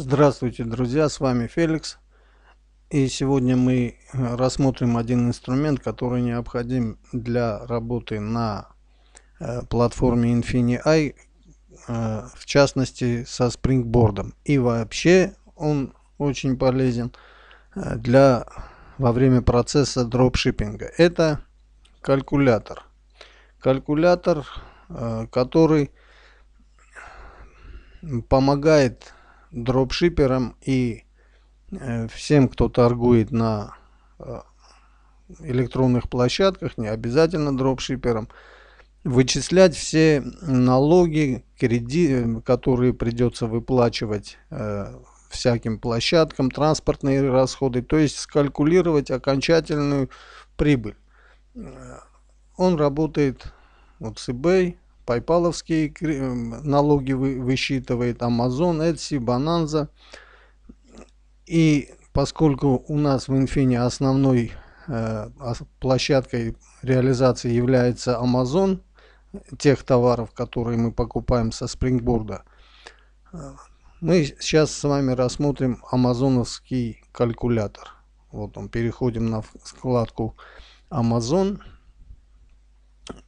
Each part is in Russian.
Здравствуйте, друзья! С вами Феликс. И сегодня мы э, рассмотрим один инструмент, который необходим для работы на э, платформе Infini-i, э, в частности со спрингбордом. И вообще он очень полезен для во время процесса дропшиппинга. Это калькулятор. Калькулятор, который помогает дропшиперам и э, всем, кто торгует на э, электронных площадках, не обязательно дропшиперам, вычислять все налоги, кредиты, которые придется выплачивать э, всяким площадкам, транспортные расходы, то есть скалькулировать окончательную прибыль. Он работает вот с eBay, пайпаловские эм, налоги высчитывает, Amazon, Etsy, Bonanza. И поскольку у нас в Infine основной э, площадкой реализации является Amazon, тех товаров, которые мы покупаем со спрингборда, э, мы сейчас с вами рассмотрим амазоновский калькулятор. Вот он, переходим на вкладку Amazon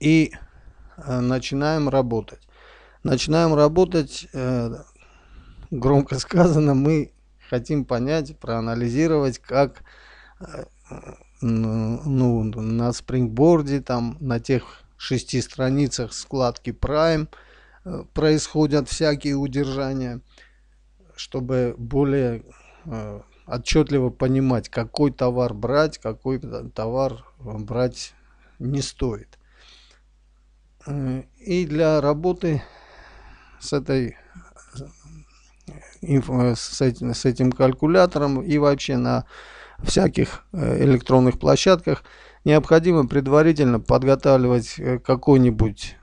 и Э, начинаем работать. Начинаем работать, э, громко сказано, мы хотим понять, проанализировать, как э, ну, на спрингборде, там, на тех шести страницах складки Prime происходят всякие удержания, чтобы более отчетливо понимать, какой товар брать, какой товар брать не стоит. И для работы с, этой, э, э, с, этим, с этим калькулятором и вообще на всяких э, электронных площадках необходимо предварительно подготавливать какой-нибудь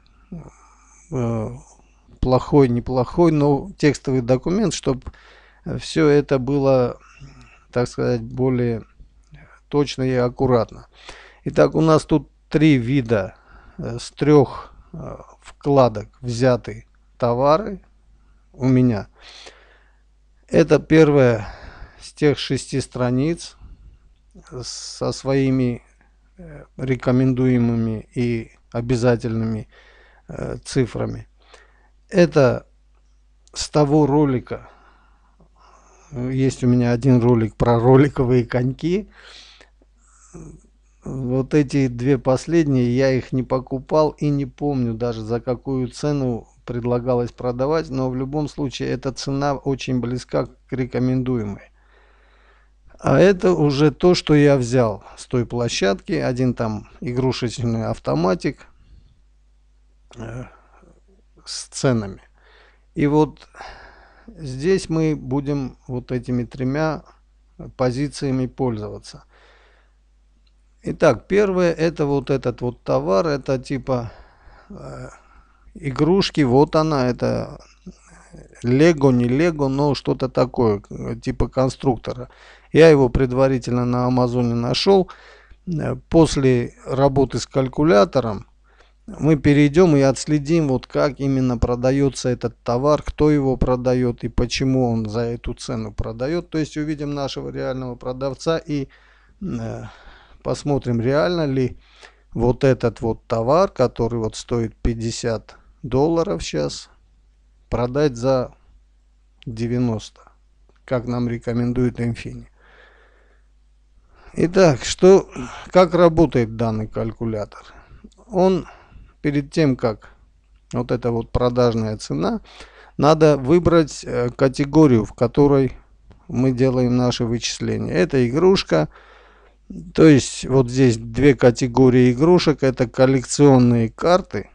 плохой, неплохой, но текстовый документ, чтобы все это было, так сказать, более точно и аккуратно. Итак, у нас тут три вида с трех Э, вкладок взяты товары у меня. Это первая с тех шести страниц со своими э, рекомендуемыми и обязательными э, цифрами. Это с того ролика, есть у меня один ролик про роликовые коньки, вот эти две последние я их не покупал и не помню даже за какую цену предлагалось продавать, но в любом случае эта цена очень близка к рекомендуемой. А это уже то, что я взял с той площадки. Один там игрушечный автоматик э, с ценами. И вот здесь мы будем вот этими тремя позициями пользоваться. Итак, первое это вот этот вот товар, это типа э, игрушки, вот она, это лего, не лего, но что-то такое, э, типа конструктора. Я его предварительно на Амазоне нашел. Э, после работы с калькулятором мы перейдем и отследим, вот как именно продается этот товар, кто его продает и почему он за эту цену продает. То есть увидим нашего реального продавца и э, Посмотрим, реально ли вот этот вот товар, который вот стоит 50 долларов сейчас, продать за 90, как нам рекомендует Infini. Итак, что, как работает данный калькулятор? Он перед тем, как вот эта вот продажная цена, надо выбрать э, категорию, в которой мы делаем наши вычисления. Это игрушка, игрушка то есть вот здесь две категории игрушек. Это коллекционные карты.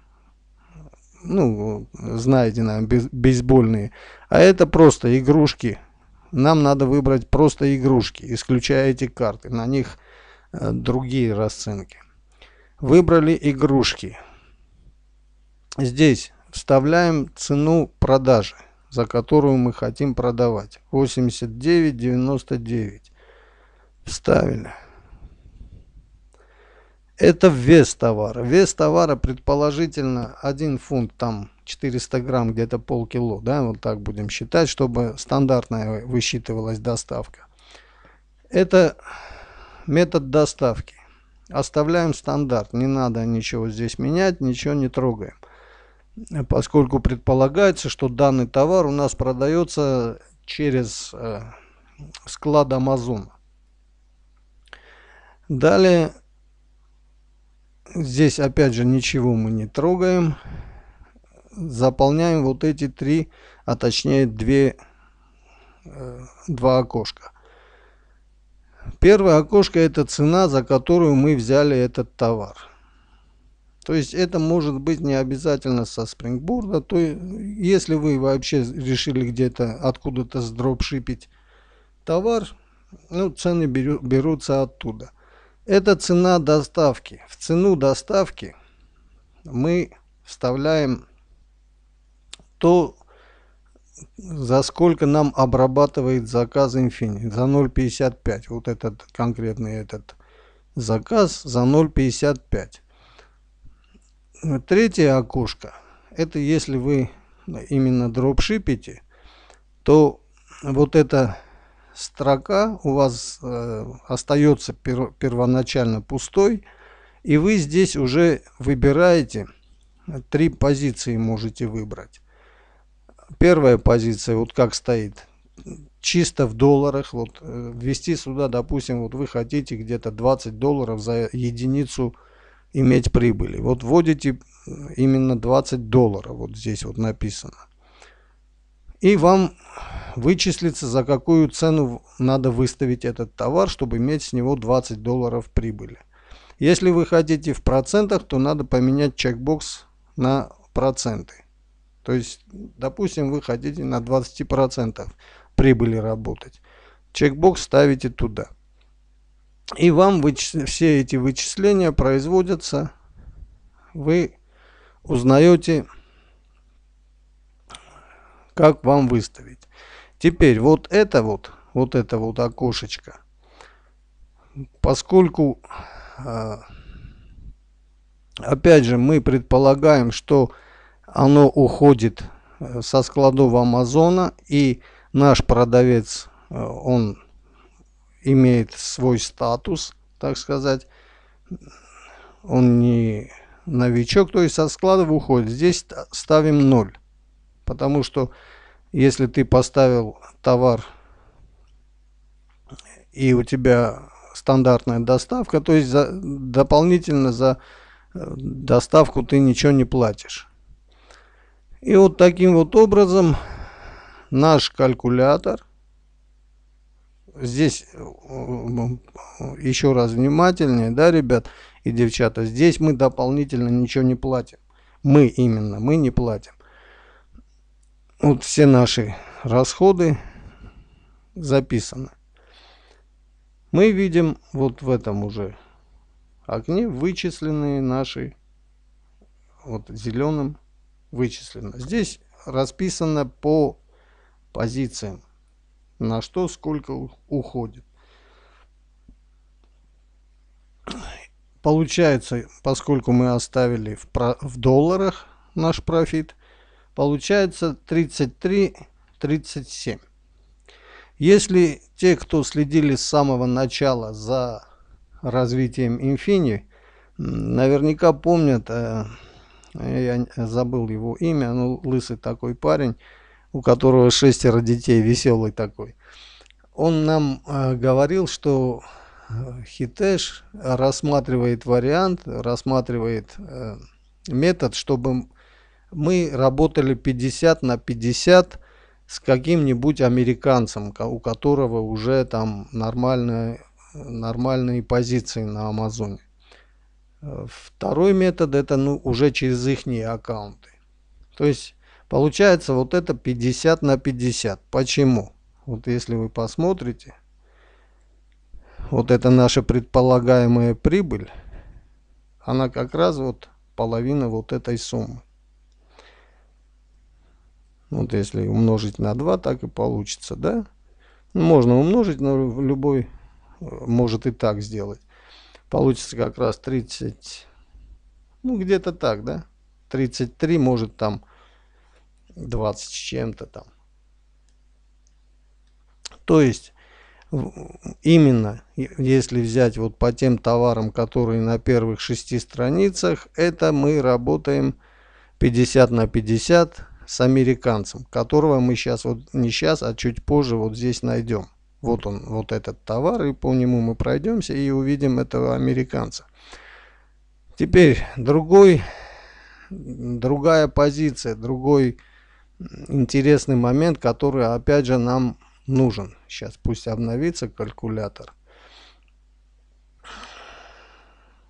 Ну, знаете, наверное, бейсбольные. А это просто игрушки. Нам надо выбрать просто игрушки, исключая эти карты. На них э, другие расценки. Выбрали игрушки. Здесь вставляем цену продажи, за которую мы хотим продавать. 89,99. Вставили. Это вес товара. Вес товара предположительно 1 фунт там 400 грамм, где-то полкило, да, вот так будем считать, чтобы стандартная высчитывалась доставка. Это метод доставки. Оставляем стандарт, не надо ничего здесь менять, ничего не трогаем. Поскольку предполагается, что данный товар у нас продается через э, склад Амазона. Далее здесь опять же ничего мы не трогаем. Заполняем вот эти три, а точнее две, э, два окошка. Первое окошко это цена, за которую мы взяли этот товар. То есть это может быть не обязательно со спрингборда. То есть если вы вообще решили где-то откуда-то сдропшипить товар, ну, цены беру, берутся оттуда. Это цена доставки. В цену доставки мы вставляем то, за сколько нам обрабатывает заказ Infinix. За 0,55. Вот этот конкретный этот заказ за 0,55. Третье окошко. Это если вы именно дропшипите, то вот это строка у вас э, остается пер, первоначально пустой, и вы здесь уже выбираете, э, три позиции можете выбрать. Первая позиция, вот как стоит, чисто в долларах, вот э, ввести сюда, допустим, вот вы хотите где-то 20 долларов за единицу иметь прибыли. Вот вводите э, именно 20 долларов, вот здесь вот написано и вам вычислится, за какую цену надо выставить этот товар, чтобы иметь с него 20 долларов прибыли. Если вы хотите в процентах, то надо поменять чекбокс на проценты. То есть, допустим, вы хотите на 20% прибыли работать. Чекбокс ставите туда. И вам вычис... все эти вычисления производятся. Вы узнаете как вам выставить. Теперь вот это вот, вот это вот окошечко, поскольку, а, опять же, мы предполагаем, что оно уходит э, со складов Амазона и наш продавец, э, он имеет свой статус, так сказать, он не новичок, то есть со складов уходит. Здесь ставим 0. Потому что если ты поставил товар и у тебя стандартная доставка, то есть за, дополнительно за э, доставку ты ничего не платишь. И вот таким вот образом наш калькулятор, здесь э, э, еще раз внимательнее, да, ребят и девчата, здесь мы дополнительно ничего не платим. Мы именно, мы не платим вот все наши расходы записаны. Мы видим вот в этом уже окне вычисленные наши, вот зеленым вычислено. Здесь расписано по позициям, на что сколько уходит. Получается, поскольку мы оставили в, в долларах наш профит – Получается 33-37. Если те, кто следили с самого начала за развитием Инфини, наверняка помнят, э, я забыл его имя, ну, лысый такой парень, у которого шестеро детей, веселый такой. Он нам э, говорил, что э, Хитеш рассматривает вариант, рассматривает метод, чтобы мы работали 50 на 50 с каким-нибудь американцем, у которого уже там нормальные, нормальные позиции на Амазоне. Второй метод это ну, уже через их аккаунты. То есть получается вот это 50 на 50. Почему? Вот если вы посмотрите, вот это наша предполагаемая прибыль, она как раз вот половина вот этой суммы. Вот если умножить на 2, так и получится, да? Ну, можно умножить, но любой э, может и так сделать. Получится как раз 30, ну где-то так, да? 33, может там 20 с чем-то там. То есть, именно если взять вот по тем товарам, которые на первых шести страницах, это мы работаем 50 на 50, с американцем, которого мы сейчас, вот не сейчас, а чуть позже вот здесь найдем. Вот он, вот этот товар, и по нему мы пройдемся и увидим этого американца. Теперь другой, другая позиция, другой интересный момент, который опять же нам нужен. Сейчас пусть обновится калькулятор.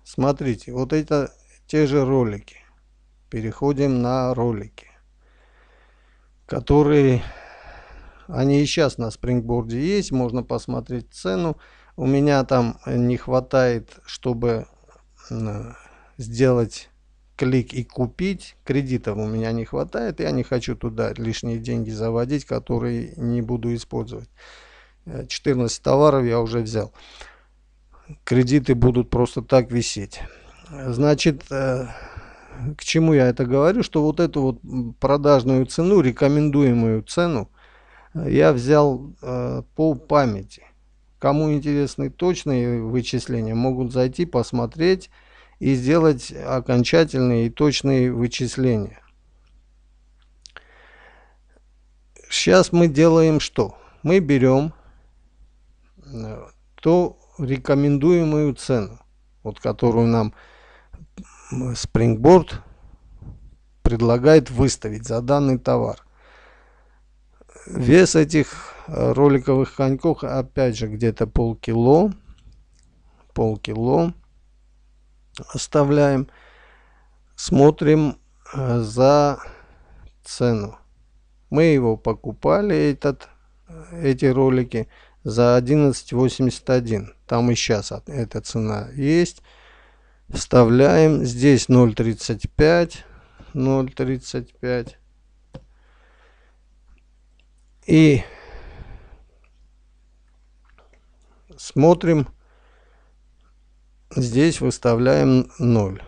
Смотрите, вот это те же ролики. Переходим на ролики которые они и сейчас на спрингборде есть, можно посмотреть цену. У меня там не хватает, чтобы сделать клик и купить. Кредитов у меня не хватает, я не хочу туда лишние деньги заводить, которые не буду использовать. 14 э, товаров я уже взял. Кредиты будут просто так висеть. Значит, э, к чему я это говорю, что вот эту вот продажную цену, рекомендуемую цену, э, я взял э, по памяти. Кому интересны точные вычисления, могут зайти, посмотреть и сделать окончательные и точные вычисления. Сейчас мы делаем что? Мы берем э, ту рекомендуемую цену, вот которую нам Springboard предлагает выставить за данный товар. Вес этих э, роликовых коньков опять же где-то полкило. Полкило оставляем. Смотрим э, за цену. Мы его покупали, этот, э, эти ролики, за 11.81. Там и сейчас эта цена есть. Вставляем. Здесь 0.35. 0.35. И смотрим. Здесь выставляем 0.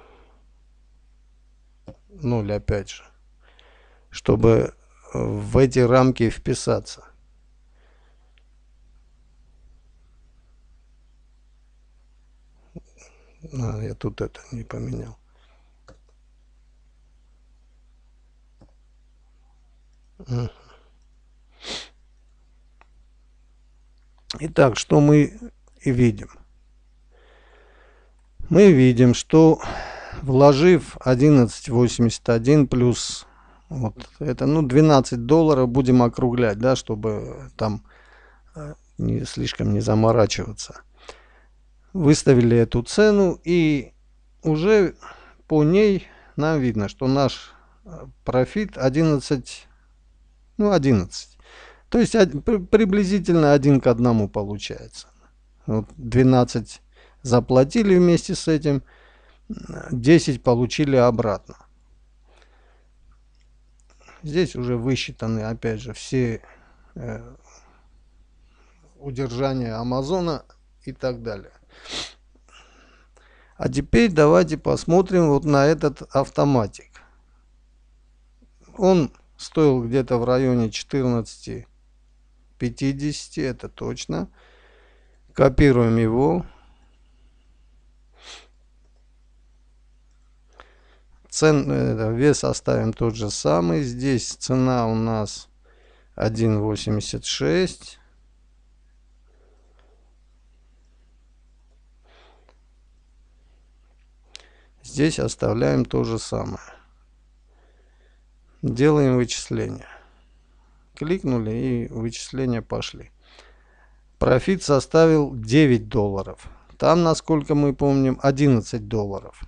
0 опять же. Чтобы в эти рамки вписаться. А, я тут это не поменял. Итак, что мы и видим? Мы видим, что вложив 11.81 плюс вот это, ну, 12 долларов будем округлять, да, чтобы там э, не, слишком не заморачиваться выставили эту цену и уже по ней нам видно, что наш э, профит 11, ну 11. То есть приблизительно один к одному получается. Вот 12 заплатили вместе с этим, 10 получили обратно. Здесь уже высчитаны, опять же, все э, удержания Амазона и так далее. А теперь давайте посмотрим вот на этот автоматик. Он стоил где-то в районе 14.50, это точно. Копируем его. Цен, э, вес оставим тот же самый. Здесь цена у нас 1.86. Здесь оставляем то же самое. Делаем вычисления, Кликнули и вычисления пошли. Профит составил 9 долларов. Там, насколько мы помним, 11 долларов.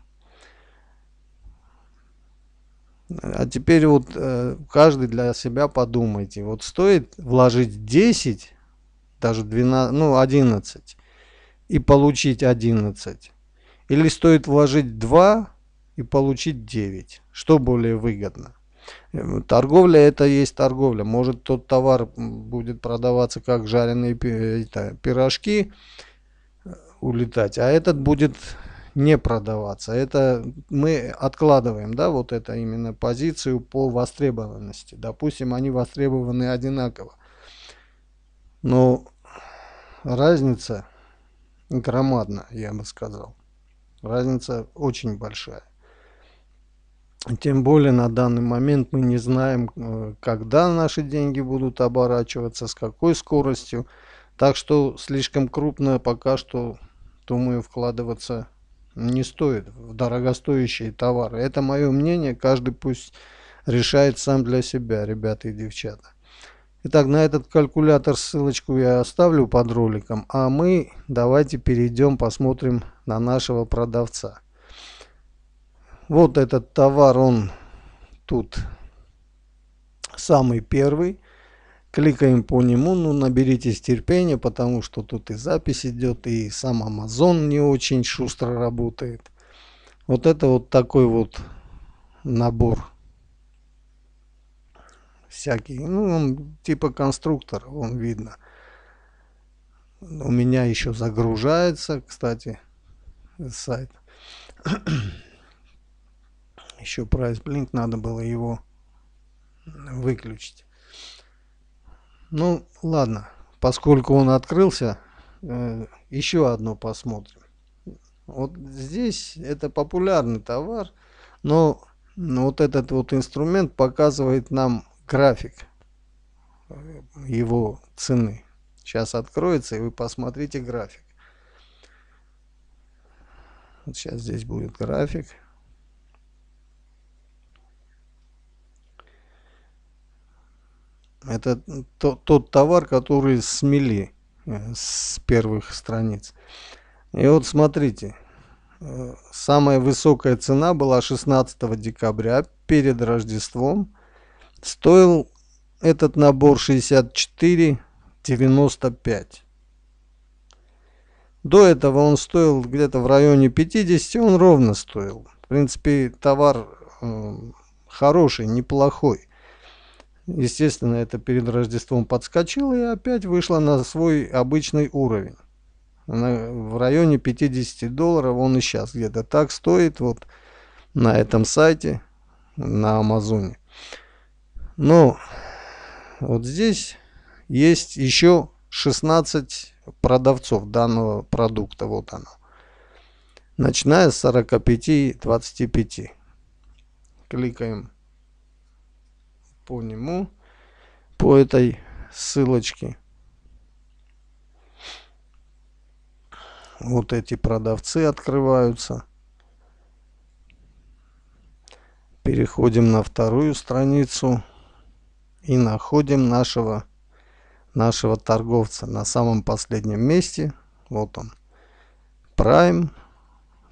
А теперь вот э, каждый для себя подумайте. Вот стоит вложить 10, даже 12, ну 11 и получить 11. Или стоит вложить 2 и получить 9? Что более выгодно? Эм, торговля это есть торговля. Может тот товар будет продаваться как жареные пирожки, э, улетать, а этот будет не продаваться. Это мы откладываем, да, вот это именно позицию по востребованности. Допустим, они востребованы одинаково. Но разница громадна, я бы сказал. Разница очень большая. Тем более на данный момент мы не знаем, э, когда наши деньги будут оборачиваться, с какой скоростью. Так что слишком крупно пока что, думаю, вкладываться не стоит в дорогостоящие товары. Это мое мнение, каждый пусть решает сам для себя, ребята и девчата. Итак, на этот калькулятор ссылочку я оставлю под роликом, а мы давайте перейдем, посмотрим на нашего продавца. Вот этот товар, он тут самый первый. Кликаем по нему, ну наберитесь терпения, потому что тут и запись идет, и сам Amazon не очень шустро работает. Вот это вот такой вот набор всякий. Ну, он типа конструктор, он видно. У меня еще загружается, кстати, сайт. еще Price Blink, надо было его выключить. Ну, ладно, поскольку он открылся, э, еще одно посмотрим. Вот здесь это популярный товар, но вот этот вот инструмент показывает нам график его цены. Сейчас откроется, и вы посмотрите график. Вот сейчас здесь будет график. Это то, тот товар, который смели э, с первых страниц. И вот смотрите, э, самая высокая цена была 16 декабря перед Рождеством Стоил этот набор 64,95. До этого он стоил где-то в районе 50, он ровно стоил. В принципе, товар э, хороший, неплохой. Естественно, это перед Рождеством подскочило и опять вышло на свой обычный уровень. в районе 50 долларов он и сейчас где-то так стоит вот на этом сайте, на Амазоне. Ну, вот здесь есть еще 16 продавцов данного продукта. Вот оно. Начиная с 45-25. Кликаем по нему, по этой ссылочке. Вот эти продавцы открываются. Переходим на вторую страницу и находим нашего, нашего торговца на самом последнем месте. Вот он. Prime.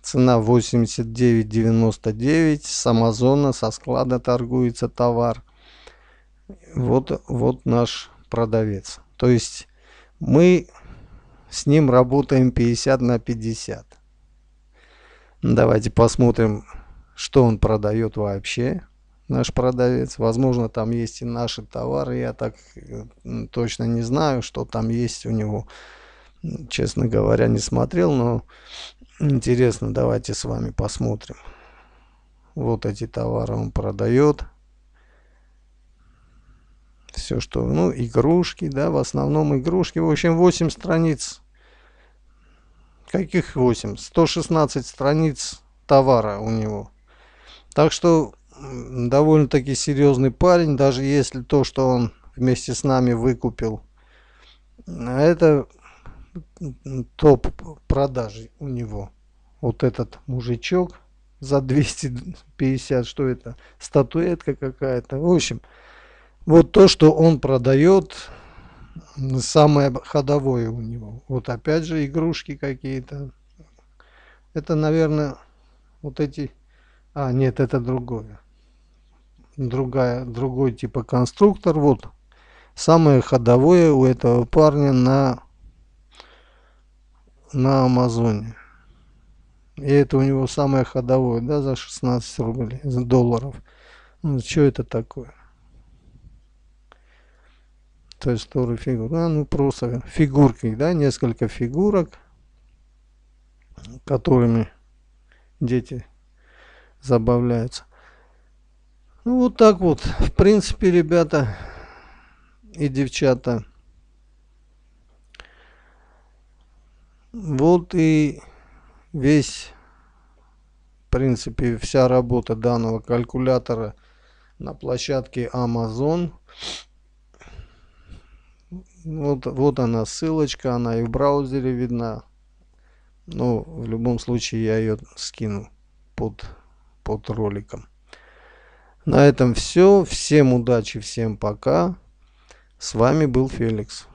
Цена 89.99. С Амазона, со склада торгуется товар. Вот, вот наш продавец. То есть мы с ним работаем 50 на 50. Давайте посмотрим, что он продает вообще наш продавец. Возможно, там есть и наши товары. Я так э, точно не знаю, что там есть у него. Честно говоря, не смотрел, но интересно. Давайте с вами посмотрим. Вот эти товары он продает. Все, что... Ну, игрушки, да, в основном игрушки. В общем, 8 страниц. Каких 8? 116 страниц товара у него. Так что довольно-таки серьезный парень, даже если то, что он вместе с нами выкупил, это топ продажи у него. Вот этот мужичок за 250, что это, статуэтка какая-то. В общем, вот то, что он продает, самое ходовое у него. Вот опять же игрушки какие-то. Это, наверное, вот эти... А, нет, это другое другая, другой типа конструктор. Вот самое ходовое у этого парня на, на Амазоне. И это у него самое ходовое, да, за 16 рублей, за долларов. Ну, что это такое? То есть тоже фигур. А, ну просто фигурки, да, несколько фигурок, которыми дети забавляются. Ну вот так вот, в принципе, ребята и девчата. Вот и весь, в принципе, вся работа данного калькулятора на площадке Amazon. Вот, вот она ссылочка, она и в браузере видна. Но ну, в любом случае я ее скину под, под роликом. На этом все. Всем удачи, всем пока. С вами был Феликс.